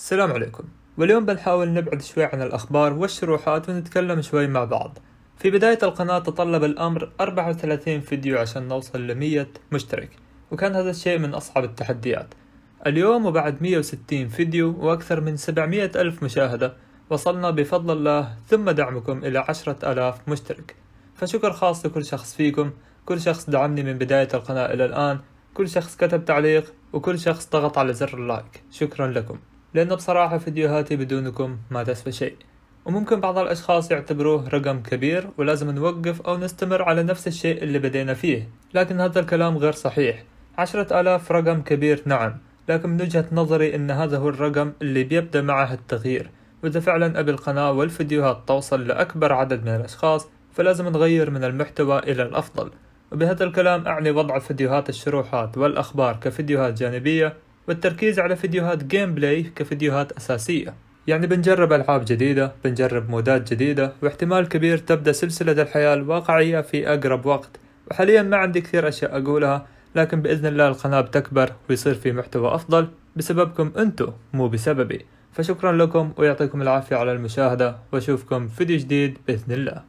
السلام عليكم واليوم بنحاول نبعد شوي عن الأخبار والشروحات ونتكلم شوي مع بعض في بداية القناة تطلب الأمر 34 فيديو عشان نوصل ل 100 مشترك وكان هذا الشيء من أصعب التحديات اليوم وبعد 160 فيديو وأكثر من 700 ألف مشاهدة وصلنا بفضل الله ثم دعمكم إلى 10 ألاف مشترك فشكر خاص لكل شخص فيكم كل شخص دعمني من بداية القناة إلى الآن كل شخص كتب تعليق وكل شخص ضغط على زر اللايك شكرا لكم لأن بصراحة فيديوهاتي بدونكم ما تسوى شيء وممكن بعض الأشخاص يعتبروه رقم كبير ولازم نوقف أو نستمر على نفس الشيء اللي بدينا فيه لكن هذا الكلام غير صحيح عشرة آلاف رقم كبير نعم لكن من وجهة نظري أن هذا هو الرقم اللي بيبدأ معه التغيير وإذا فعلا أبي القناة والفيديوهات توصل لأكبر عدد من الأشخاص فلازم نغير من المحتوى إلى الأفضل وبهذا الكلام أعني وضع فيديوهات الشروحات والأخبار كفيديوهات جانبية والتركيز على فيديوهات جيم بلاي كفيديوهات أساسية يعني بنجرب ألعاب جديدة بنجرب مودات جديدة واحتمال كبير تبدأ سلسلة الحياة الواقعية في أقرب وقت وحاليا ما عندي كثير أشياء أقولها لكن بإذن الله القناة بتكبر ويصير في محتوى أفضل بسببكم أنتو مو بسببي فشكرا لكم ويعطيكم العافية على المشاهدة وأشوفكم فيديو جديد بإذن الله